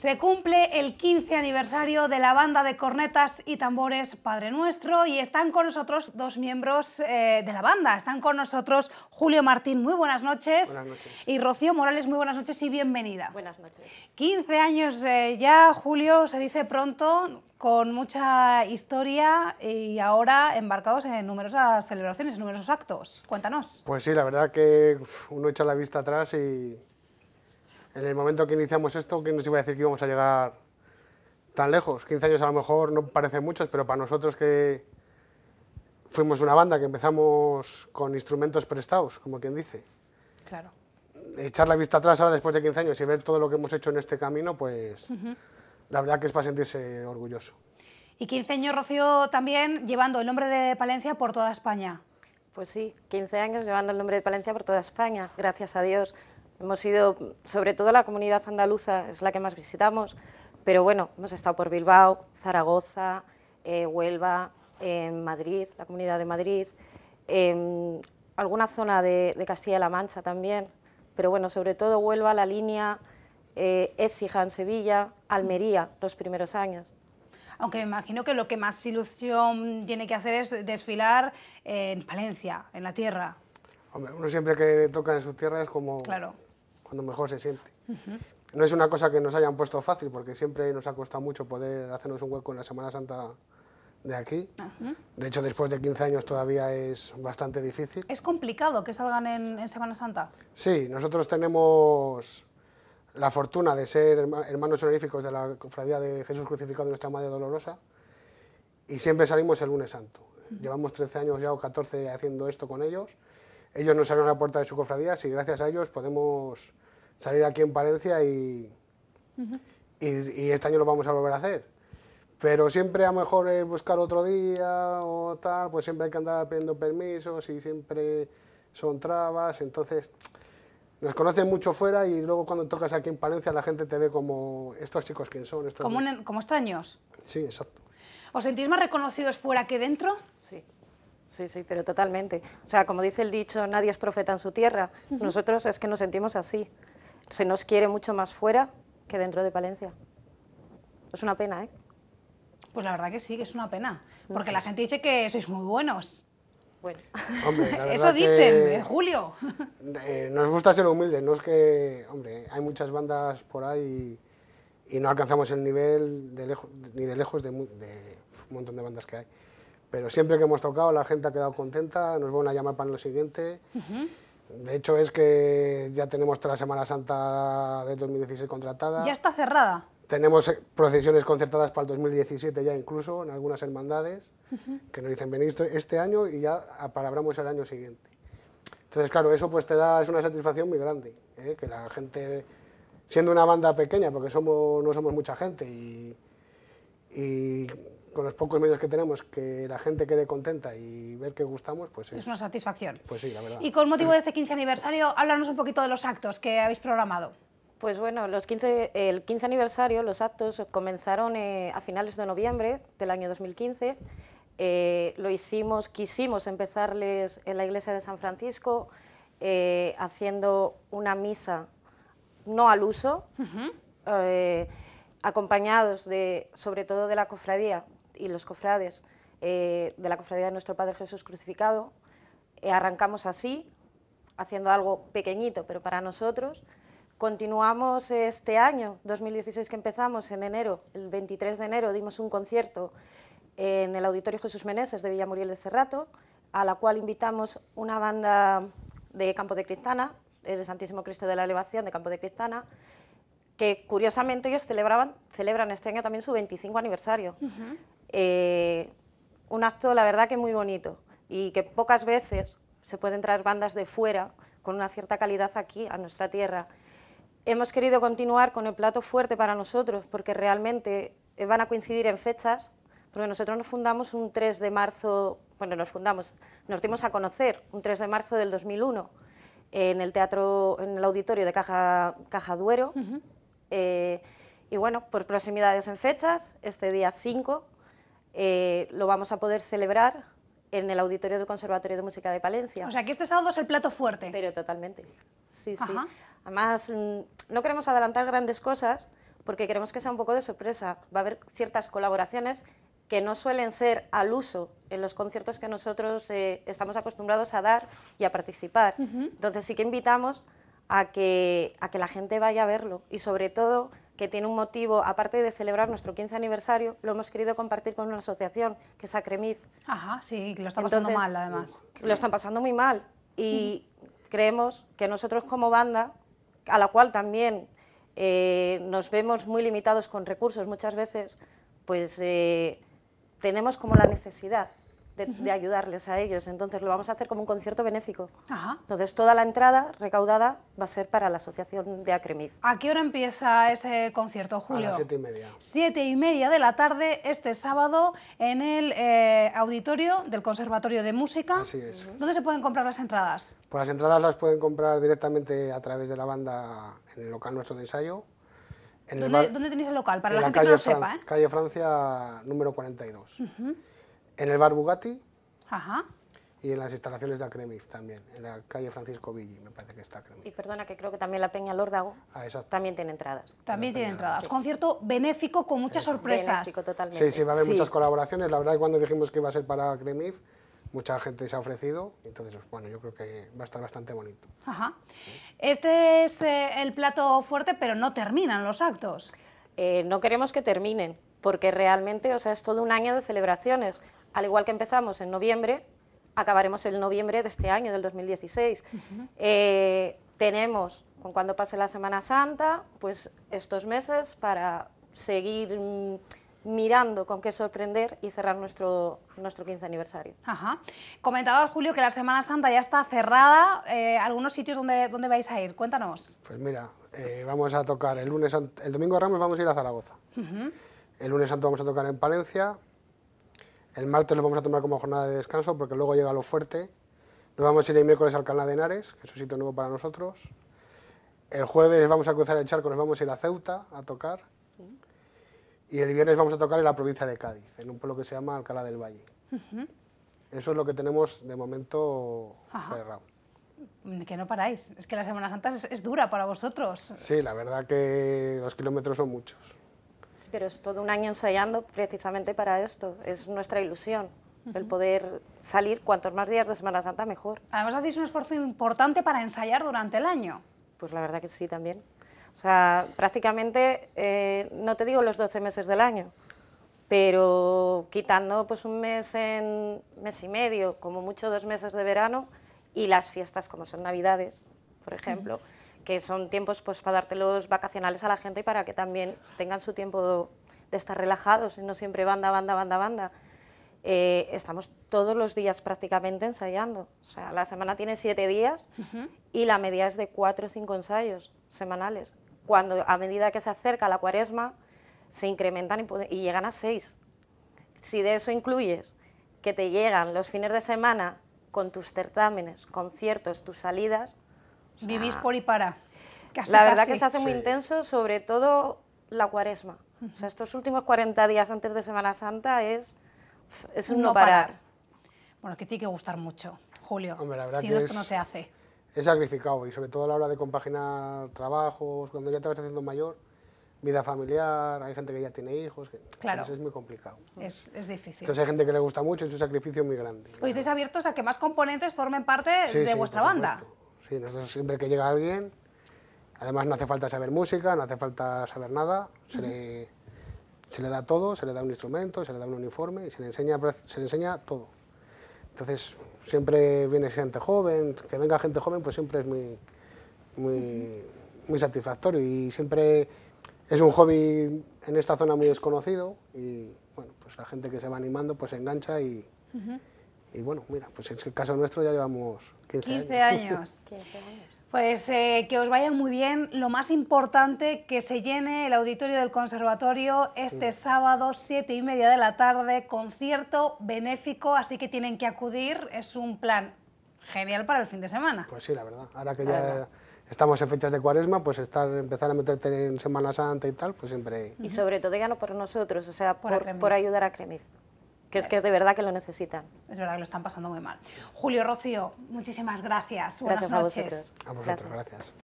Se cumple el 15 aniversario de la banda de cornetas y tambores Padre Nuestro y están con nosotros dos miembros eh, de la banda. Están con nosotros Julio Martín, muy buenas noches. Buenas noches. Y Rocío Morales, muy buenas noches y bienvenida. Buenas noches. 15 años eh, ya, Julio, se dice pronto, con mucha historia y ahora embarcados en numerosas celebraciones, numerosos actos. Cuéntanos. Pues sí, la verdad que uno echa la vista atrás y en el momento que iniciamos esto, ¿quién nos iba a decir que íbamos a llegar tan lejos? 15 años a lo mejor no parecen muchos, pero para nosotros que fuimos una banda que empezamos con instrumentos prestados, como quien dice. Claro. Echar la vista atrás ahora después de 15 años y ver todo lo que hemos hecho en este camino, pues la verdad que es para sentirse orgulloso. Y 15 años, Rocío, también llevando el nombre de Palencia por toda España. Pues sí, 15 años llevando el nombre de Palencia por toda España, gracias a Dios. Hemos ido, sobre todo la comunidad andaluza es la que más visitamos, pero bueno, hemos estado por Bilbao, Zaragoza, eh, Huelva, en Madrid, la comunidad de Madrid, eh, alguna zona de, Castilla-La Mancha también, pero bueno, sobre todo Huelva, La Línea, eh, Écija en Sevilla, Almería los primeros años aunque me imagino que lo que más ilusión tiene que hacer es desfilar en Palencia, en la tierra. Hombre, uno siempre que toca en su tierra es como... Claro cuando mejor se siente. No es una cosa que nos hayan puesto fácil, porque siempre nos ha costado mucho poder hacernos un hueco en la Semana Santa de aquí. De hecho, después de 15 años todavía es bastante difícil. ¿Es complicado que salgan en, Semana Santa? Sí, nosotros tenemos la fortuna de ser hermanos honoríficos de la Cofradía de Jesús Crucificado de Nuestra Madre Dolorosa y siempre salimos el lunes santo. Llevamos 13 años ya o 14 haciendo esto con ellos ellos nos abren la puerta de su cofradía y gracias a ellos podemos salir aquí en Palencia y, y, este año lo vamos a volver a hacer. Pero siempre a lo mejor es buscar otro día o tal, pues siempre hay que andar pidiendo permisos y siempre son trabas. Entonces, nos conocen mucho fuera y luego cuando tocas aquí en Palencia la gente te ve como estos chicos quién son. Estos como, como extraños. Sí, exacto. ¿Os sentís más reconocidos fuera que dentro? Sí. Sí, sí, pero totalmente. O sea, como dice el dicho, nadie es profeta en su tierra. Nosotros es que nos sentimos así. Se nos quiere mucho más fuera que dentro de Palencia. Es una pena, ¿eh? Pues la verdad que sí, que es una pena. Porque la gente dice que sois muy buenos. Bueno. Eso dicen, ¿eh, Julio. Eh, nos gusta ser humildes, no es que, hombre, hay muchas bandas por ahí y, no alcanzamos el nivel de ni de lejos de, de, un montón de bandas que hay. Pero siempre que hemos tocado, la gente ha quedado contenta, nos van a llamar para lo siguiente. De hecho, es que ya tenemos toda la Semana Santa de 2016 contratada. ¿Ya está cerrada? Tenemos eh, procesiones concertadas para el 2017 ya incluso, en algunas hermandades, que nos dicen, venid este año y ya apalabramos el año siguiente. Entonces, claro, eso pues te da, es una satisfacción muy grande, ¿eh? que la gente, siendo una banda pequeña, porque somos, no somos mucha gente y con los pocos medios que tenemos, que la gente quede contenta y ver que gustamos, pues es, es una satisfacción. Pues sí, la verdad. Y con motivo de este 15 aniversario, háblanos un poquito de los actos que habéis programado. Pues bueno, los 15, el 15 aniversario, los actos comenzaron eh, a finales de noviembre del año 2015. Eh, lo hicimos, quisimos empezarles en la iglesia de San Francisco eh, haciendo una misa no al uso, acompañados de, sobre todo de la cofradía, y los cofrades eh, de la cofradía de nuestro Padre Jesús crucificado. Eh, arrancamos así, haciendo algo pequeñito, pero para nosotros. Continuamos este año, 2016 que empezamos, en enero, el 23 de enero dimos un concierto en el Auditorio Jesús Meneses de Villamuriel de Cerrato, a la cual invitamos una banda de Campo de Cristana, el eh, Santísimo Cristo de la Elevación de Campo de Cristana, que curiosamente ellos celebraban, celebran este año también su 25 aniversario. Eh, un acto, la verdad, que muy bonito y que pocas veces se pueden traer bandas de fuera con una cierta calidad aquí, a nuestra tierra. Hemos querido continuar con el plato fuerte para nosotros porque realmente eh, van a coincidir en fechas, porque nosotros nos fundamos un 3 de marzo, bueno, nos fundamos, nos dimos a conocer un 3 de marzo del 2001 en el teatro, en el auditorio de Caja, Caja Duero. Eh, y bueno, por proximidades en fechas, este día 5 eh, lo vamos a poder celebrar en el auditorio del Conservatorio de Música de Palencia. O sea, que este sábado es el plato fuerte. Pero totalmente, sí, sí. Además, mm, no queremos adelantar grandes cosas porque queremos que sea un poco de sorpresa. Va a haber ciertas colaboraciones que no suelen ser al uso en los conciertos que nosotros eh, estamos acostumbrados a dar y a participar. Entonces sí que invitamos a que, a que la gente vaya a verlo y sobre todo que tiene un motivo, aparte de celebrar nuestro 15 aniversario, lo hemos querido compartir con una asociación, que es Acremif. Ajá, sí, lo están pasando mal, además. Mm, lo están pasando muy mal, y creemos que nosotros como banda, a la cual también eh, nos vemos muy limitados con recursos muchas veces, pues eh, tenemos como la necesidad de, ayudarles a ellos. Entonces lo vamos a hacer como un concierto benéfico. Entonces toda la entrada recaudada va a ser para la asociación de Acremif. ¿A qué hora empieza ese concierto, Julio? A las siete y media. Siete y media de la tarde este sábado en el eh, auditorio del Conservatorio de Música. Así es. ¿Dónde se pueden comprar las entradas? Pues las entradas las pueden comprar directamente a través de la banda en el local nuestro de ensayo, ¿Dónde, tenéis el local? Para en la, calle no ¿eh? Calle Francia número 42. y en el bar Bugatti y en las instalaciones de Acremif también, en la calle Francisco Villi, me parece que está Acremif. Y perdona, que creo que también la Peña Lordago ah, también tiene entradas. También tiene entradas. Concierto benéfico con muchas sorpresas. Benéfico, totalmente. Sí, sí, va a haber muchas colaboraciones. La verdad que cuando dijimos que iba a ser para Acremif, mucha gente se ha ofrecido, entonces, bueno, yo creo que va a estar bastante bonito. Ajá. Este es eh, el plato fuerte, pero no terminan los actos. Eh, no queremos que terminen, porque realmente, o sea, es todo un año de celebraciones. Al igual que empezamos en noviembre, acabaremos el noviembre de este año, del 2016. Eh, tenemos, con cuando pase la Semana Santa, pues estos meses para seguir mm, mirando con qué sorprender y cerrar nuestro, nuestro 15 aniversario. Ajá. Comentaba Julio que la Semana Santa ya está cerrada. Eh, ¿Algunos sitios donde, donde vais a ir? Cuéntanos. Pues mira, eh, vamos a tocar el lunes, el domingo de Ramos vamos a ir a Zaragoza. El lunes santo vamos a tocar en Palencia. El martes lo vamos a tomar como jornada de descanso porque luego llega lo fuerte. Nos vamos a ir el miércoles al Canal de Henares, que es un sitio nuevo para nosotros. El jueves vamos a cruzar el charco, nos vamos a ir a Ceuta a tocar. Y el viernes vamos a tocar en la provincia de Cádiz, en un pueblo que se llama Alcalá del Valle. Eso es lo que tenemos de momento cerrado. Que no paráis, es que la Semana Santa es dura para vosotros. Sí, la verdad que los kilómetros son muchos pero es todo un año ensayando precisamente para esto, es nuestra ilusión. El poder salir cuantos más días de Semana Santa mejor. Además hacéis un esfuerzo importante para ensayar durante el año. Pues la verdad que sí también. O sea, prácticamente, eh, no te digo los 12 meses del año, pero quitando pues un mes en mes y medio, como mucho dos meses de verano, y las fiestas como son Navidades, por ejemplo, que son tiempos pues para los vacacionales a la gente y para que también tengan su tiempo de estar relajados y no siempre banda, banda, banda, banda. Eh, estamos todos los días prácticamente ensayando. O sea, la semana tiene siete días y la media es de cuatro o cinco ensayos semanales. Cuando a medida que se acerca la cuaresma, se incrementan y llegan a seis. Si de eso incluyes que te llegan los fines de semana con tus certámenes, conciertos, tus salidas, Vivís por y para. la verdad que se hace muy intenso, sobre todo la cuaresma. O sea, estos últimos 40 días antes de Semana Santa es, es un no, parar. Bueno, es que tiene que gustar mucho, Julio. Hombre, la verdad si que esto no se hace. Es sacrificado y sobre todo a la hora de compaginar trabajos, cuando ya te vas haciendo mayor, vida familiar, hay gente que ya tiene hijos, que claro. es muy complicado. Es, es, difícil. Entonces hay gente que le gusta mucho, es un sacrificio muy grande. Pues estáis abiertos a que más componentes formen parte de vuestra banda nosotros siempre que llega alguien, además no hace falta saber música, no hace falta saber nada, se, le, da todo, se le da un instrumento, se le da un uniforme y se le enseña, se le enseña todo. Entonces, siempre viene gente joven, que venga gente joven, pues siempre es muy, muy, satisfactorio y siempre es un hobby en esta zona muy desconocido y bueno, pues la gente que se va animando pues se engancha y, y bueno, mira, pues en el caso nuestro ya llevamos 15, años. 15 años. Pues eh, que os vaya muy bien. Lo más importante, que se llene el auditorio del conservatorio este sábado, siete y media de la tarde, concierto benéfico, así que tienen que acudir. Es un plan genial para el fin de semana. Pues sí, la verdad. Ahora que ya estamos en fechas de cuaresma, pues estar, empezar a meterte en Semana Santa y tal, pues siempre... Y sobre todo ya no por nosotros, o sea, por, ayudar a Cremiz que es que de verdad que lo necesitan. Es verdad que lo están pasando muy mal. Julio Rocío, muchísimas gracias. Buenas noches. A, a vosotros, gracias.